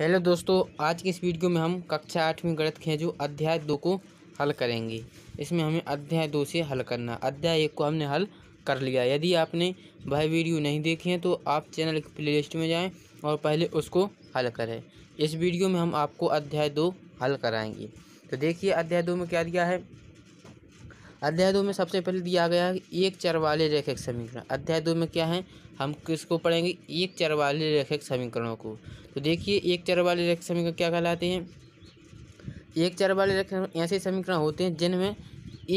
hello दोस्तों आज की इस वीडियो में हम कक्षा आठवीं गणित खेजू अध्याय दो को हल करेंगे इसमें हमें अध्याय दो से हल करना अध्याय एक को हमने हल कर लिया यदि आपने वह वीडियो नहीं देखी है तो आप चैनल की प्ले लिस्ट में जाएँ और पहले उसको हल करें इस वीडियो में हम आपको अध्याय दो हल कराएंगे तो देखिए अध्याय दो में क्या दिया है अध्याय दो में सबसे पहले दिया गया है एक चर वाले रेखक समीकरण अध्याय दो में क्या है हम किसको पढ़ेंगे एक चर वाले रेखक समीकरणों को तो देखिए एक चर वाले रेखक समीकरण क्या कहलाते हैं एक चर वाले रेखक ऐसे समीकरण होते हैं जिनमें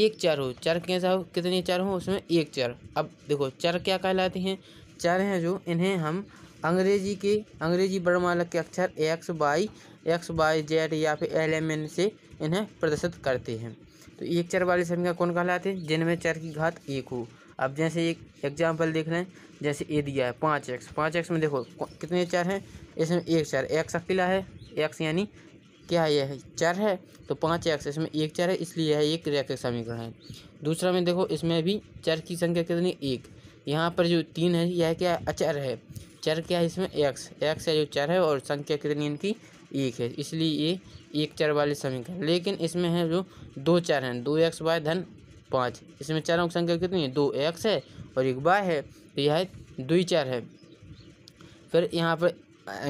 एक चर हो चर कैसा हो कितने चर हो उसमें एक चर अब देखो चर क्या कहलाते हैं चर हैं जो इन्हें हम अंग्रेजी के अंग्रेजी वर्णमाला के अक्षर X by X by Z या फिर एल एम एन से इन्हें प्रदर्शित करते हैं तो एक चर वाले समीकरण कौन कहलाते हैं जिनमें चर की घात एक हो अब जैसे एक एग्जाम्पल देख लें जैसे ए दिया है पाँच एक्स पाँच एक्स में देखो कितने चार हैं इसमें एक चार एक्स अकेला है एक्स यानी क्या है यह चार है तो पाँच एक्स इसमें एक चार है इसलिए यह एक रैखिक समीकरण है दूसरा में देखो इसमें भी चार की संख्या कितनी एक यहाँ पर जो तीन है यह क्या अचर है चर क्या है इसमें एक्स एक्स है जो चर है और संख्या कितनी इनकी एक है इसलिए ये एक चर वाले समीकरण लेकिन इसमें है जो दो चर हैं दो एक्स वाई धन पाँच इसमें चारों की संख्या कितनी है दो एक्स है और एक बाय है तो यह है दुई चार है फिर यहाँ पर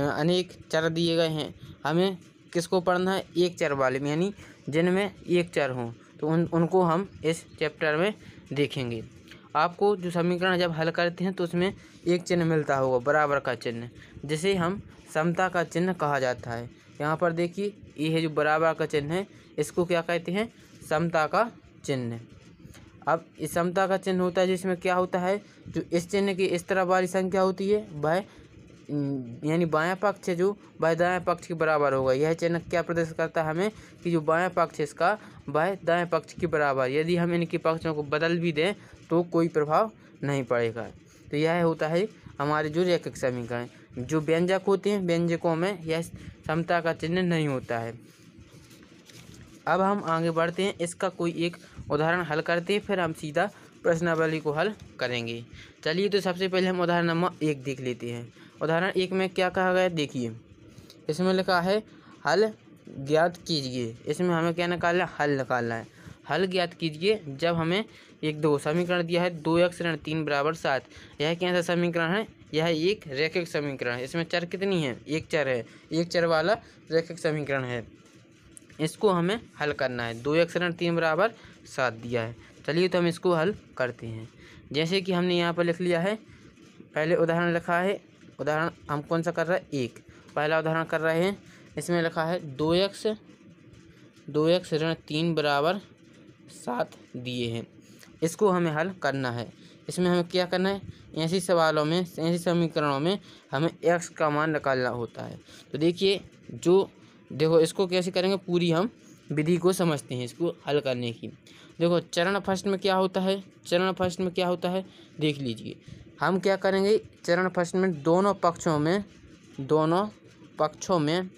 अनेक चार दिए गए हैं हमें किसको पढ़ना है एक चार वाले में यानी जिनमें एक चार हों तो उन उनको हम इस चैप्टर में देखेंगे आपको जो समीकरण जब हल करते हैं तो उसमें एक चिन्ह मिलता होगा बराबर का चिन्ह जिसे हम समता का चिन्ह कहा जाता है यहाँ पर देखिए ये है जो बराबर का चिन्ह है इसको क्या कहते हैं समता का चिन्ह अब समता का चिन्ह होता है जिसमें क्या होता है जो इस चिन्ह की इस तरह वाली संख्या होती है वह यानी बायां पक्ष है जो वह दाया पक्ष के बराबर होगा यह चिन्ह क्या प्रदर्शित करता है हमें कि जो बायां पक्ष इसका वह दाएं पक्ष के बराबर यदि हम इनके पक्षों को बदल भी दें तो कोई प्रभाव नहीं पड़ेगा तो यह होता है हमारे जो रेखक समीकरण जो व्यंजक होते हैं व्यंजकों में यह समता का चिन्ह नहीं होता है अब हम आगे बढ़ते हैं इसका कोई एक उदाहरण हल करते हैं फिर हम सीधा प्रश्नावली को हल करेंगे चलिए तो सबसे पहले हम उदाहरण नंबर एक देख लेते हैं उदाहरण एक में क्या कहा गया देखिए इसमें लिखा है हल ज्ञात कीजिए इसमें हमें क्या निकालना है हल निकालना है हल ज्ञात कीजिए जब हमें एक दो समीकरण दिया है दो एक्स ऋण तीन बराबर सात यह कैसा समीकरण है यह एक रेखक समीकरण है इसमें चर कितनी है एक चर है एक चर वाला रेखक समीकरण है इसको हमें हल करना है दो एक्स ऋण तीन बराबर सात दिया है चलिए तो हम इसको हल करते हैं जैसे कि हमने यहाँ पर लिख लिया है पहले उदाहरण लिखा है उदाहरण हम कौन सा कर रहे हैं एक पहला उदाहरण कर रहे हैं इसमें लिखा है दो एक्स दो एक्स ऋण तीन बराबर सात दिए हैं इसको हमें हल करना है इसमें हमें क्या करना है ऐसी सवालों में ऐसी समीकरणों में हमें एक्स का मान निकालना होता है तो देखिए जो देखो इसको कैसे करेंगे पूरी हम विधि को समझते हैं इसको हल करने की देखो चरण फर्स्ट में क्या होता है चरण फर्स्ट में क्या होता है देख लीजिए हम क्या करेंगे चरण फर्स्ट में दोनों पक्षों में दोनों पक्षों में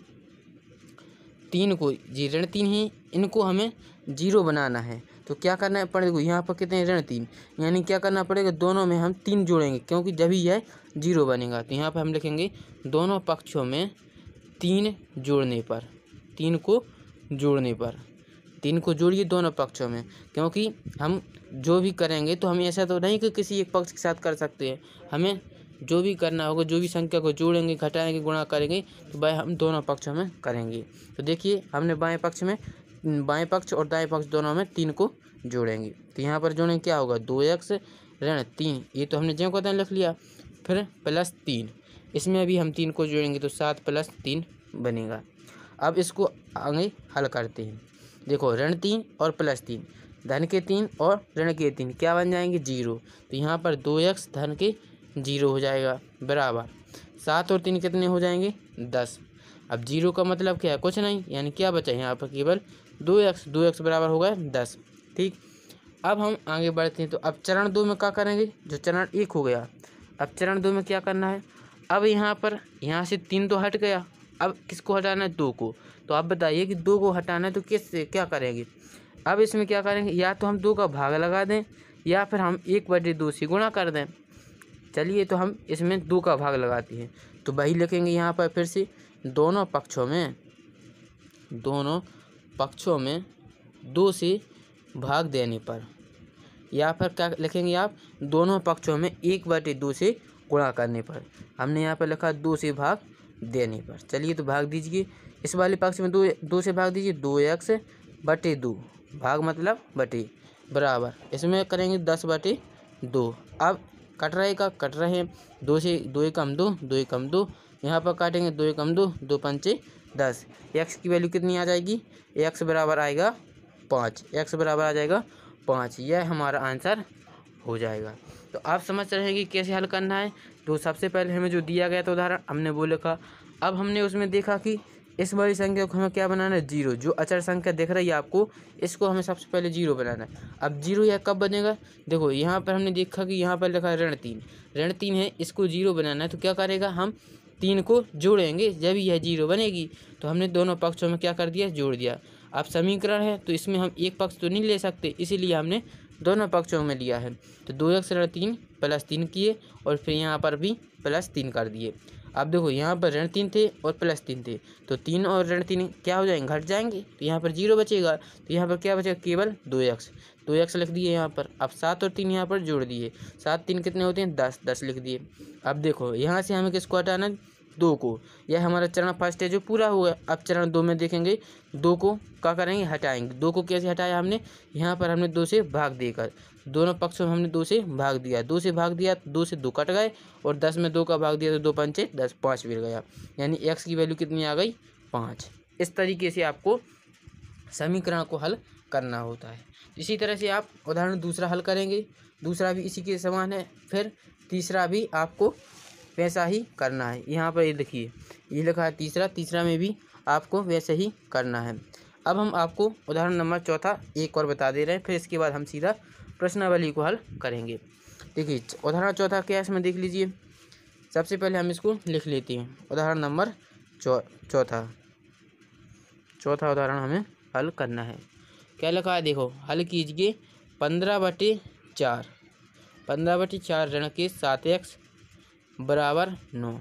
तीन को जी ऋण तीन ही इनको हमें जीरो बनाना है तो क्या करना पड़ेगा यहाँ पर कितने ऋण तीन यानी क्या करना पड़ेगा दोनों में हम तीन जोड़ेंगे क्योंकि जब ही यह जीरो बनेगा तो यहाँ पर हम लिखेंगे दोनों पक्षों में तीन जोड़ने पर तीन को जोड़ने पर तीन को जोड़िए दोनों पक्षों में क्योंकि हम जो भी करेंगे तो हम ऐसा तो नहीं कि किसी एक पक्ष के साथ कर सकते हैं हमें जो भी करना होगा जो भी संख्या को जोड़ेंगे घटाएंगे गुणा करेंगे तो भाई हम दोनों पक्षों में करेंगे तो देखिए हमने बाएं पक्ष में बाएं पक्ष और दाएं पक्ष दोनों में तीन को जोड़ेंगे तो यहाँ पर जोड़ेंगे क्या होगा दो एक्स ऋण तीन ये तो हमने जो कदम लिख लिया फिर प्लस तीन इसमें अभी हम तीन को जोड़ेंगे तो सात प्लस तीन बनेगा अब इसको आगे हल करते हैं देखो ऋण तीन और प्लस तीन धन के तीन और ऋण के तीन क्या बन जाएंगे जीरो तो यहाँ पर दो एक्स धन के जीरो हो जाएगा बराबर सात और तीन कितने हो जाएंगे दस अब जीरो का मतलब क्या है कुछ नहीं यानी क्या बचा यहाँ पर केवल दो एक्स दो एक्स बराबर हो गए दस ठीक अब हम आगे बढ़ते हैं तो अब चरण दो में क्या करेंगे जो चरण एक हो गया अब चरण दो में क्या करना है अब यहाँ पर यहाँ से तीन तो हट गया अब किसको हटाना है दो को तो आप बताइए कि दो को हटाना है तो से क्या करेंगे अब इसमें क्या करेंगे या तो हम दो का भाग लगा दें या फिर हम एक बटे दो से गुणा कर दें चलिए तो हम इसमें दो का भाग लगाते हैं तो वही लिखेंगे यहाँ पर फिर से दोनों पक्षों में दोनों पक्षों में दो से भाग देने पर या फिर क्या लिखेंगे आप दोनों पक्षों में एक बटे दो से गुणा करने पर हमने यहाँ पर लिखा दो से भाग देने पर चलिए तो भाग दीजिए इस वाले पक्ष में दो दो से भाग दीजिए दो एक्स बटे दो भाग मतलब बटे बराबर इसमें करेंगे दस बटे दो अब कट रहे का कट रहे दो से दो एक कम दो दो एक कम दो यहाँ पर काटेंगे दो एक कम दो दो पंचे दस एक्स की वैल्यू कितनी आ जाएगी एक्स बराबर आएगा पाँच एक्स बराबर आ जाएगा पाँच यह हमारा आंसर हो जाएगा तो आप समझ रहे हैं कि कैसे हल करना है तो सबसे पहले हमें जो दिया गया था उदाहरण हमने वो लिखा अब हमने उसमें देखा कि इस बड़ी संख्या को हमें क्या बनाना है जीरो जो अचर संख्या दिख रही है आपको इसको हमें सबसे पहले जीरो बनाना है अब जीरो यह कब बनेगा देखो यहाँ पर हमने देखा कि यहाँ पर लिखा ऋण तीन ऋण तीन है इसको जीरो बनाना है तो क्या करेगा हम तीन को जोड़ेंगे जब यह जीरो बनेगी तो हमने दोनों पक्षों में क्या कर दिया जोड़ दिया अब समीकरण है तो इसमें हम एक पक्ष तो नहीं ले सकते इसीलिए हमने दोनों पक्षों में लिया है तो दो एक ऋण तीन प्लस तीन किए और फिर यहाँ पर भी प्लस तीन कर दिए अब देखो यहाँ पर ऋण तीन थे और प्लस तीन थे तो तीन और ऋण तीन क्या हो जाएंगे घट जाएंगे तो यहाँ पर जीरो बचेगा तो यहाँ पर क्या बचेगा केवल दो एक्स दो एक्स लिख दिए यहाँ पर अब सात और तीन यहाँ पर जोड़ दिए सात तीन कितने होते हैं दस दस लिख दिए अब देखो यहाँ से हमें किसको हटाना है दो को यह हमारा चरण फर्स्ट है जो पूरा हुआ अब चरण दो में देखेंगे दो को क्या करेंगे हटाएंगे दो को कैसे हटाया हमने यहाँ पर हमने दो से भाग देकर दोनों पक्षों में हमने दो से भाग दिया दो से भाग दिया तो दो से दो कट गए और दस में दो का भाग दिया तो दो पंचे दस पाँच मिल गया यानी एक्स की वैल्यू कितनी आ गई पाँच इस तरीके से आपको समीकरण को हल करना होता है इसी तरह से आप उदाहरण दूसरा हल करेंगे दूसरा भी इसी के समान है फिर तीसरा भी आपको वैसा ही करना है यहाँ पर ये लिखिए ये लिखा है तीसरा तीसरा में भी आपको वैसे ही करना है अब हम आपको उदाहरण नंबर चौथा एक और बता दे रहे हैं फिर इसके बाद हम सीधा प्रश्नावली को हल करेंगे देखिए उदाहरण चौथा क्या है इसमें देख लीजिए सबसे पहले हम इसको लिख लेते हैं उदाहरण नंबर चौ चौथा चौथा उदाहरण हमें हल करना है क्या लिखा है देखो हल कीजिए पंद्रह बटे चार पंद्रह बटे चार ऋण के सात एक्स बराबर नौ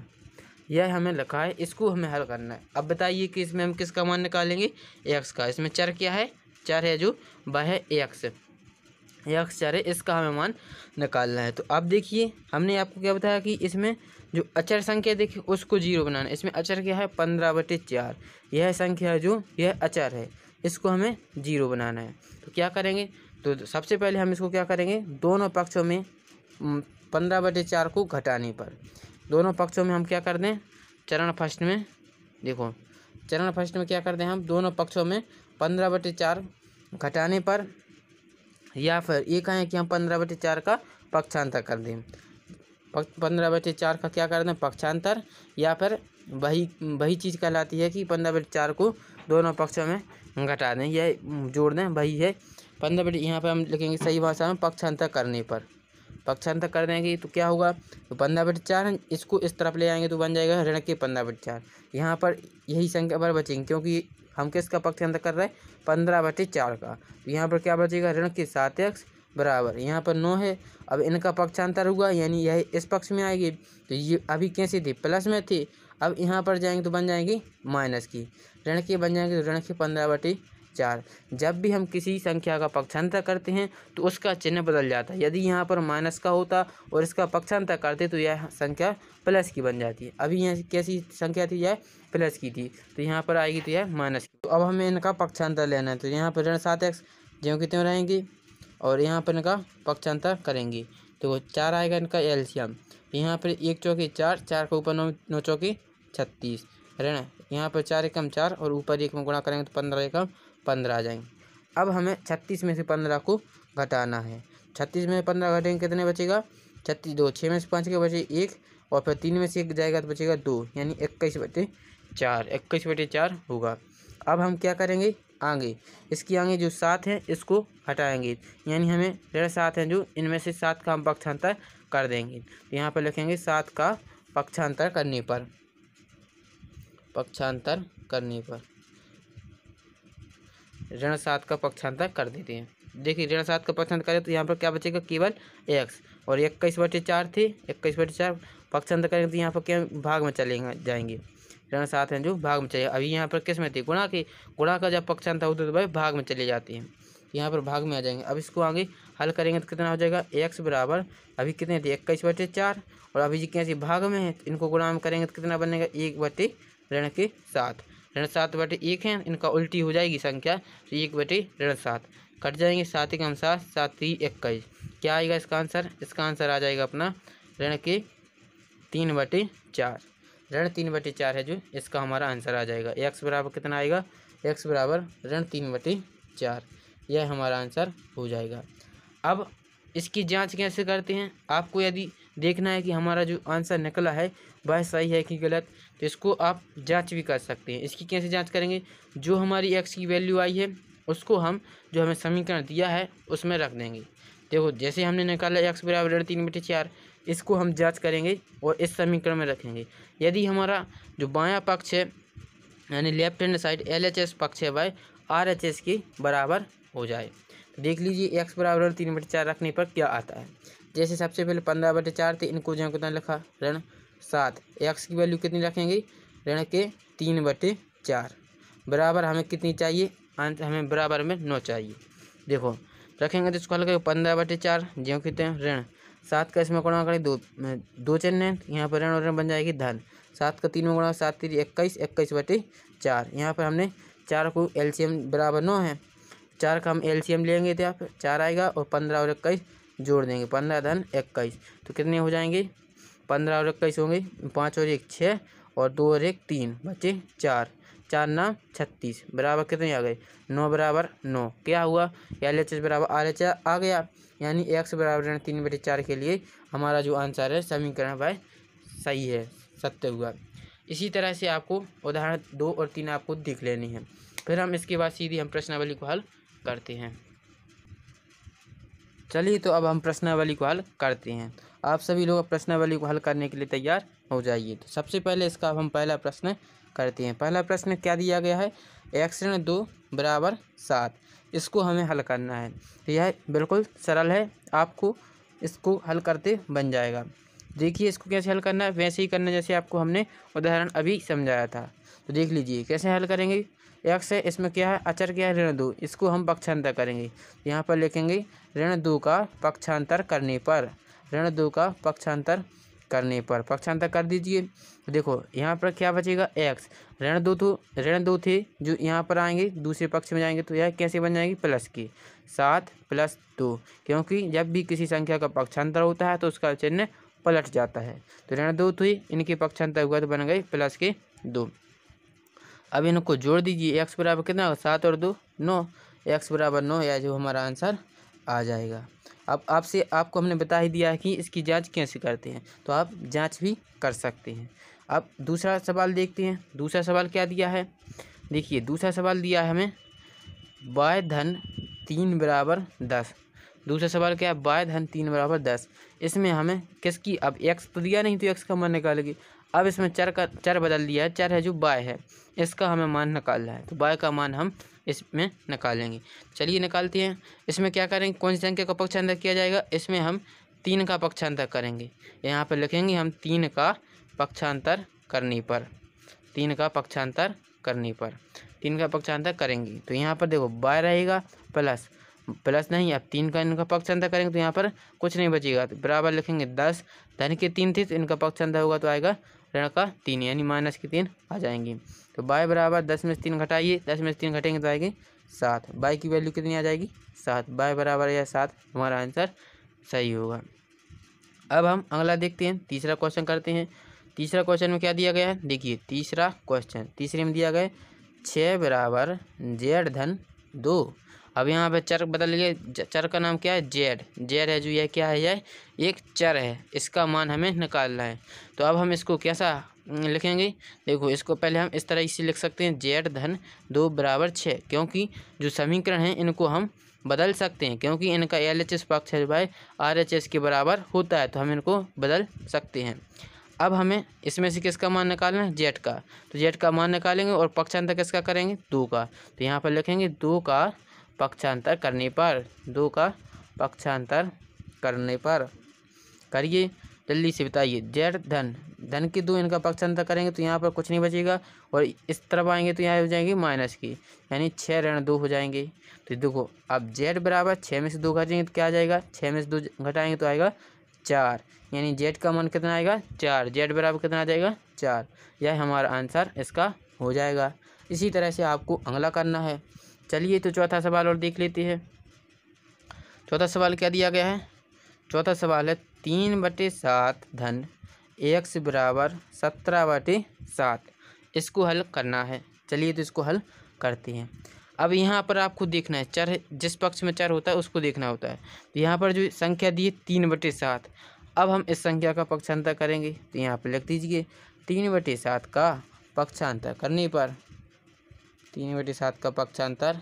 यह हमें लिखा है इसको हमें हल करना है अब बताइए कि इसमें हम किसका मान निकालेंगे एक्स का इसमें चर क्या है चर है जो वह है एक्स एक्स चर है इसका हमें मान निकालना है तो अब देखिए हमने आपको क्या बताया कि इसमें जो अचर संख्या देखिए उसको जीरो बनाना इसमें अचर क्या है पंद्रह बटे चार यह संख्या है जो यह अचर है इसको हमें जीरो बनाना है तो क्या करेंगे तो सबसे पहले हम इसको क्या करेंगे दोनों पक्षों में पंद्रह बटे चार को घटाने पर दोनों पक्षों में हम क्या कर दें चरण फर्स्ट में देखो चरण फर्स्ट में क्या कर दें हम दोनों पक्षों में पंद्रह बटे चार घटाने पर या फिर ये कहें कि हम पंद्रह बटे चार का पक्षांतर कर दें पंद्रह बटे चार का क्या कर दें पक्षांतर या फिर वही वही चीज़ कहलाती है कि पंद्रह बटे चार को दोनों पक्षों में घटा दें या जोड़ दें वही है पंद्रह बटे यहाँ पर हम लिखेंगे सही भाषा में पक्षांतर करने पर पक्षांतर तो अच्छा कर देंगे तो क्या होगा तो पंद्रह बट चार इसको इस तरफ ले आएंगे तो बन जाएगा ऋण के पंद्रह बट चार यहाँ पर यही संख्या पर बचेंगे क्योंकि हम किसका पक्षांतर कर रहे हैं पंद्रह बटे चार का तो यहाँ पर क्या बचेगा ऋण के सात एक्स बराबर यहाँ पर नौ है अब इनका पक्षांतर हुआ यानी यह इस पक्ष में आएगी तो ये अभी कैसे थी प्लस में थी अब यहाँ पर जाएंगे तो बन जाएंगी माइनस की ऋण के बन जाएंगे तो ऋण के पंद्रह बटे चार जब भी हम किसी संख्या का पक्षांतर करते हैं तो उसका चिन्ह बदल जाता है यदि यहाँ पर माइनस का होता और इसका पक्षांतर करते तो यह संख्या प्लस की बन जाती है अभी यहाँ कैसी संख्या थी यह प्लस की थी तो यहाँ पर आएगी तो यह माइनस की तो अब हमें इनका पक्षांतर लेना है तो यहाँ पर ऋण सात एक्स ज्यों की त्यों रहेंगी और यहाँ पर इनका पक्षांतर करेंगे तो चार आएगा इनका एल्शियम यहाँ पर एक चौकी चार चार के ऊपर नौ नौ चौकी छत्तीस ऋण यहाँ पर चार एकम चार और ऊपर एक में गुणा करेंगे तो पंद्रह एकम पंद्रह आ जाएंगे अब हमें छत्तीस में से पंद्रह को घटाना है छत्तीस में पंद्रह घटेंगे कितने बचेगा छत्तीस दो छः में से पाँच के बचे एक और फिर तीन में से एक जाएगा तो बचेगा दो यानी इक्कीस बटे चार इक्कीस बटे चार होगा अब हम क्या करेंगे आगे इसकी आगे जो सात है इसको हटाएंगे यानी हमें डेढ़ सात हैं जो इनमें से सात का हम पक्षांतर कर देंगे तो यहाँ पर लिखेंगे सात का पक्षांतर करने पर पक्षांतर करने पर ऋण सात का पक्षांतर कर देते हैं देखिए ऋण सात का पक्षांतर करें तो यहाँ पर क्या बचेगा केवल एक्स और इक्कीस बटे चार थी इक्कीस बटे चार पक्षांतर करेंगे तो यहाँ पर क्या भाग में चलेंगे जाएंगे ऋण सात हैं जो भाग में चले अभी यहाँ पर किस में थे गुणा की गुणा का जब पक्षांतर होता है तो भाई भाग में चले जाती हैं यहाँ पर भाग में आ जाएंगे अब इसको आगे हल करेंगे तो कितना हो जाएगा एक्स बराबर अभी कितने थे इक्कीस बटे चार और अभी जी कैसे भाग में है इनको गुणा में करेंगे तो कितना बनेगा एक बटे ऋण के साथ ऋण सात बटे एक हैं इनका उल्टी हो जाएगी संख्या तो एक बटे ऋण सात कट जाएंगे सात के अनुसार सात ही इक्कीस क्या आएगा इसका आंसर इसका आंसर आ जाएगा अपना ऋण के तीन बटे चार ऋण तीन बटे चार है जो इसका हमारा आंसर आ जाएगा एक्स बराबर कितना आएगा एक्स बराबर ऋण तीन बटे चार यह हमारा आंसर हो जाएगा अब इसकी जांच कैसे करते हैं आपको यदि देखना है कि हमारा जो आंसर निकला है वह सही है कि गलत तो इसको आप जांच भी कर सकते हैं इसकी कैसे जांच करेंगे जो हमारी एक्स की वैल्यू आई है उसको हम जो हमें समीकरण दिया है उसमें रख देंगे देखो जैसे हमने निकाला एक्स बराबर तीन बटे चार इसको हम जांच करेंगे और इस समीकरण में रखेंगे यदि हमारा जो बाया पक्ष है यानी left hand side L H S पक्ष है बाय आर एच एस के बराबर हो जाए तो देख लीजिए एक्स बराबर तीन बटे चार रखने पर क्या आता है जैसे सबसे पहले पंद्रह बटे चार थे इनको जो कितना लिखा ऋण सात एक्स की वैल्यू कितनी रखेंगे ऋण के तीन बटे चार बराबर हमें कितनी चाहिए आंसर हमें बराबर में नौ चाहिए देखो रखेंगे तो इसको हल करेंगे पंद्रह बटे चार ज्यों कितने ऋण सात का इसमें गुणा करें दो दो चिन्ह यहाँ पर ऋण और ऋण बन जाएगी धन सात का तीन में गुणा सात तीन इक्कीस इक्कीस बटे चार यहाँ पर हमने चार को एलसीएम बराबर नौ है चार का हम एलसीएम लेंगे तो यहाँ पर चार आएगा और पंद्रह और इक्कीस जोड़ देंगे पंद्रह धन इक्कीस तो कितने हो जाएंगे पंद्रह और इक्कीस होंगे पाँच और एक छः और दो और एक तीन बचे चार चार नाम छत्तीस बराबर कितने आ गए नौ बराबर नौ क्या हुआ एल एच एस बराबर आर एच आ गया यानी एक्स बराबर ऋण तीन बटे चार के लिए हमारा जो आंसर है समीकरण वह सही है सत्य हुआ इसी तरह से आपको उदाहरण दो और तीन आपको दिख लेनी है फिर हम इसके बाद सीधे हम प्रश्नावली को हल करते हैं चलिए तो अब हम प्रश्नावली को हल करते हैं आप सभी लोग प्रश्नावली को हल करने के लिए तैयार हो जाइए तो सबसे पहले इसका हम पहला प्रश्न करते हैं पहला प्रश्न क्या दिया गया है एक्स ऋण दो बराबर सात इसको हमें हल करना है तो यह बिल्कुल सरल है आपको इसको हल करते बन जाएगा देखिए इसको कैसे हल करना है वैसे ही करना जैसे आपको हमने उदाहरण अभी समझाया था तो देख लीजिए कैसे हल करेंगे एक्स है इसमें क्या है अचर क्या है ऋण दो इसको हम पक्षांतर करेंगे यहाँ पर लिखेंगे ऋण दो का पक्षांतर करने पर ऋण दो का पक्षांतर करने पर पक्षांतर कर दीजिए देखो यहाँ पर क्या बचेगा एक्स ऋण दो तो ऋण दो थे जो यहाँ पर आएंगे दूसरे पक्ष में जाएंगे तो यह कैसे बन जाएंगे प्लस के सात प्लस दो क्योंकि जब भी किसी संख्या का पक्षांतर होता है तो उसका चिन्ह पलट जाता है तो ऋण दो थे इनके पक्षांतर हुआ तो बन गए प्लस के दो अब इनको जोड़ दीजिए एक्स बराबर कितना सात और दो नौ एक्स बराबर नौ या जो हमारा आंसर आ जाएगा अब आपसे आपको हमने बता ही दिया है कि इसकी जांच कैसे करते हैं तो आप जांच भी कर सकते हैं अब दूसरा सवाल देखते हैं दूसरा सवाल क्या दिया है देखिए दूसरा सवाल दिया है हमें बाय धन तीन बराबर दस दूसरा सवाल क्या है बाय धन तीन बराबर दस इसमें हमें किसकी अब एक्स तो दिया नहीं तो एक्स का मन निकालेंगे अब इसमें चर का चर बदल दिया है चर है जो बाय है इसका हमें मान निकालना है तो बाय का मान हम इसमें निकालेंगे चलिए निकालते हैं इसमें क्या करेंगे कौन सी संख्या का पक्षांतर किया जाएगा इसमें हम तीन का पक्षांतर करेंगे यहाँ पर लिखेंगे हम तीन का पक्षांतर करने पर तीन का पक्षांतर करने पर तीन का पक्षांतर करेंगे तो यहाँ पर देखो बाय रहेगा प्लस प्लस नहीं अब तीन का इनका पक्षांतर करेंगे तो यहाँ पर कुछ नहीं बचेगा तो बराबर लिखेंगे दस धन के तीन थे तो इनका पक्षांतर होगा तो आएगा ऋण का तीन यानी माइनस की तीन आ जाएंगी तो बाय बराबर दस में से तीन घटाइए दस में से तीन घटेंगे तो आएगी सात बाई की वैल्यू कितनी आ जाएगी सात बाय बराबर या सात हमारा आंसर सही होगा अब हम अगला देखते हैं तीसरा क्वेश्चन करते हैं तीसरा क्वेश्चन में क्या दिया गया है देखिए तीसरा क्वेश्चन तीसरे में दिया गया छः बराबर जेड धन दो अब यहाँ पे चर बदल गया चर का नाम क्या है जेड जेड है जो यह क्या है यह एक चर है इसका मान हमें निकालना है तो अब हम इसको कैसा लिखेंगे देखो इसको पहले हम इस तरह इसे लिख सकते हैं जेड धन दो बराबर छः क्योंकि जो समीकरण हैं इनको हम बदल सकते हैं क्योंकि इनका एल एच एस पक्ष है भाई आर एच एस के बराबर होता है तो हम इनको बदल सकते हैं अब हमें इसमें से किसका मान निकालना है जेड का तो जेड का मान निकालेंगे और पक्षांतर किसका करेंगे दो का तो यहाँ पर लिखेंगे दो का पक्षांतर करने पर दो का पक्षांतर करने पर करिए जल्दी से बताइए जेड धन धन की दो इनका पक्षांतर करेंगे तो यहाँ पर कुछ नहीं बचेगा और इस तरफ आएंगे तो यहाँ हो जाएंगे माइनस की यानी छः ऋण दो हो जाएंगे तो देखो अब जेड बराबर छः में से दो घटेंगे तो क्या आ जाएगा छः में से दो घटाएंगे तो आएगा चार यानी जेड का मन कितना आएगा चार जेड बराबर कितना आ जाएगा चार यह हमारा आंसर इसका हो जाएगा इसी तरह से आपको अंगला करना है चलिए तो चौथा सवाल और देख लेते हैं चौथा सवाल क्या दिया गया है चौथा सवाल है तीन बटे सात धन एक्स बराबर सत्रह बटे सात इसको हल करना है चलिए तो इसको हल करते हैं अब यहाँ पर आपको देखना है चर जिस पक्ष में चर होता है उसको देखना होता है तो यहाँ पर जो संख्या दी है तीन बटे सात अब हम इस संख्या का पक्षांतर करेंगे तो यहाँ पर लिख दीजिए तीन बटे सात का पक्षांतर करने पर तीन बटे सात का पक्षांतर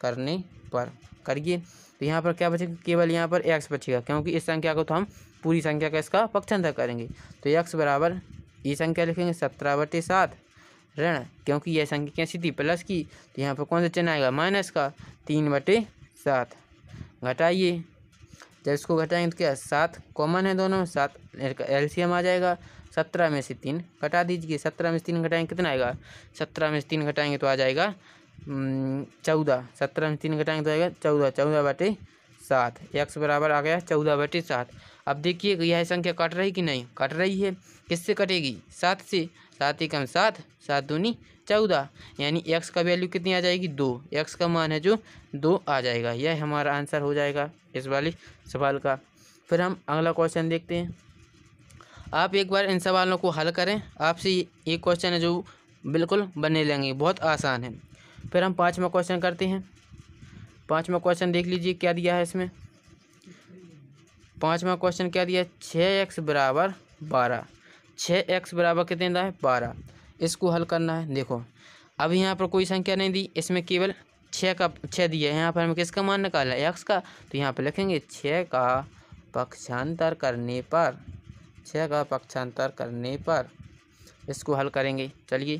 करने पर करिए तो यहाँ पर क्या बचेगा केवल यहाँ पर एक्स बचेगा क्योंकि इस संख्या को तो हम पूरी संख्या का इसका पक्षांतर करेंगे तो एक्स बराबर ये संख्या लिखेंगे सत्रह बटे सात ऋण क्योंकि यह संख्या कैसी थी प्लस की तो यहाँ पर कौन सा चिन्ह आएगा माइनस का तीन बटे सात घटाइए जब इसको घटाएंगे तो क्या सात कॉमन है दोनों में सात एलसीएम आ जाएगा सत्रह में से तीन घटा दीजिए सत्रह में से तीन घटाएंगे कितना आएगा सत्रह में से तीन घटाएंगे तो आ जाएगा चौदह सत्रह में तीन घटाएंगे तो आएगा चौदह चौदह बटे सात एक्स बराबर आ गया चौदह बटे सात अब देखिए यह संख्या कट रही कि नहीं कट रही है किससे कटेगी सात से सात एक सात सात दूनी चौदह यानी एक्स का वैल्यू कितनी आ जाएगी दो एक्स का मान है जो दो आ जाएगा यह हमारा आंसर हो जाएगा इस वाली सवाल का फिर हम अगला क्वेश्चन देखते हैं आप एक बार इन सवालों को हल करें आपसे ये क्वेश्चन है जो बिल्कुल बने लेंगे बहुत आसान है फिर हम पाँचवा क्वेश्चन करते हैं पाँचवा क्वेश्चन देख लीजिए क्या दिया है इसमें पाँचवा क्वेश्चन क्या दिया है छः एक्स बराबर बारह छः एक्स बराबर कितने दिया है बारह इसको हल करना है देखो अब यहाँ पर कोई संख्या नहीं दी इसमें केवल छः का छः दिया है यहाँ पर हमें किसका मान निकाला है एक्स का तो यहाँ पर लिखेंगे छः का पक्षांतर करने पर छः का पक्षांतर करने पर इसको हल करेंगे चलिए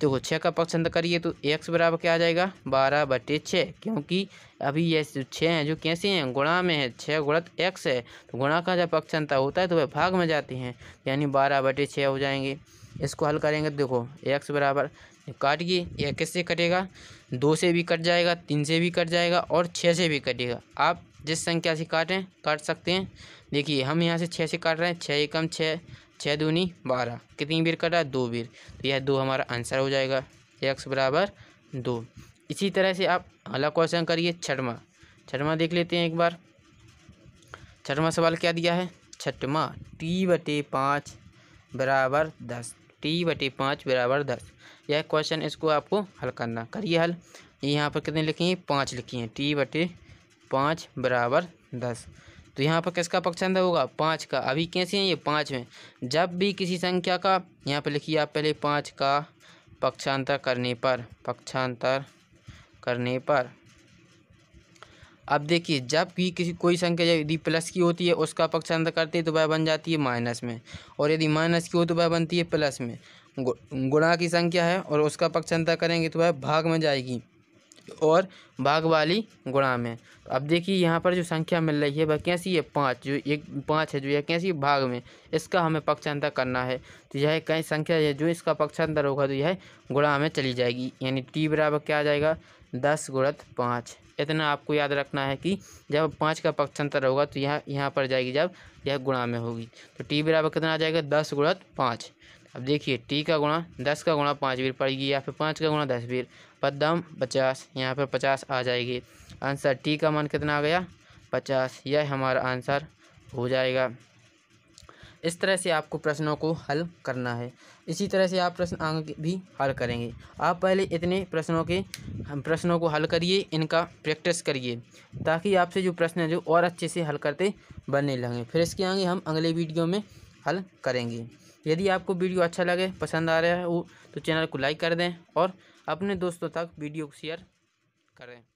देखो छः का पक्षांतर करिए तो एक्स बराबर क्या आ जाएगा बारह बटे छः क्योंकि अभी ये छः हैं जो कैसे हैं गुणा में है छः गुणत एक्स है तो गुणा का जब पक्षांतर होता है तो वह भाग में जाते हैं यानी बारह बटे छः हो जाएंगे इसको हल करेंगे देखो एक्स बराबर काटिए यह किससे कटेगा दो से भी कट जाएगा तीन से भी कट जाएगा और छः से भी कटेगा आप जिस संख्या से काटें काट सकते हैं देखिए हम यहाँ से छः से काट रहे हैं छः एकम छः छः दूनी बारह कितनी बीर काटा दो बीर तो यह दो हमारा आंसर हो जाएगा एक्स बराबर दो इसी तरह से आप अगला क्वेश्चन करिए छठवा छठवा देख लेते हैं एक बार छठवा सवाल क्या दिया है छठवा टी बटे पाँच बराबर दस टी बटे पाँच बराबर दस यह क्वेश्चन इसको आपको हल करना करिए हल यहाँ पर कितने लिखी हैं पाँच लिखी हैं टी बटे पाँच बराबर दस तो यहाँ पर किसका पक्षांतर होगा पाँच का अभी कैसे हैं ये पाँच में जब भी किसी संख्या का यहाँ पर लिखिए आप पहले पाँच का पक्षांतर करने पर पक्षांतर करने पर अब देखिए जब भी किसी कोई संख्या यदि प्लस की होती है उसका पक्षांतर करते हैं तो वह बन जाती है माइनस में और यदि माइनस की हो तो वह बनती है प्लस में गुणा की संख्या है और उसका पक्षांतर करेंगे तो वह भाग में जाएगी और भाग वाली गुणा में अब देखिए यहाँ पर जो संख्या मिल रही है वह कैसी है पाँच जो एक पाँच है जो यह कैसी भाग में इसका हमें पक्षांतर करना है तो यह कई संख्या है जो इसका पक्षांतर होगा तो यह गुणा में चली जाएगी यानी टी बराबर क्या आ जाएगा दस गुणत पाँच इतना आपको याद रखना है कि जब पाँच का पक्षांतर होगा तो यह यहाँ पर जाएगी जब यह गुणा में होगी तो टी बराबर कितना आ जाएगा दस गुणत पाँच अब देखिए टी का गुणा दस का गुणा पाँच बीर पड़ेगी या फिर पाँच का गुणा दस बीर पदम पचास यहाँ पर पचास आ जाएगी आंसर टी का मान कितना आ गया पचास यह हमारा आंसर हो जाएगा इस तरह से आपको प्रश्नों को हल करना है इसी तरह से आप प्रश्न आगे भी हल करेंगे आप पहले इतने प्रश्नों के प्रश्नों को हल करिए इनका प्रैक्टिस करिए ताकि आपसे जो प्रश्न है जो और अच्छे से हल करते बनने लगें फिर इसके आगे हम अगले वीडियो में हल करेंगे यदि आपको वीडियो अच्छा लगे पसंद आ रहा वो तो चैनल को लाइक कर दें और अपने दोस्तों तक वीडियो को शेयर करें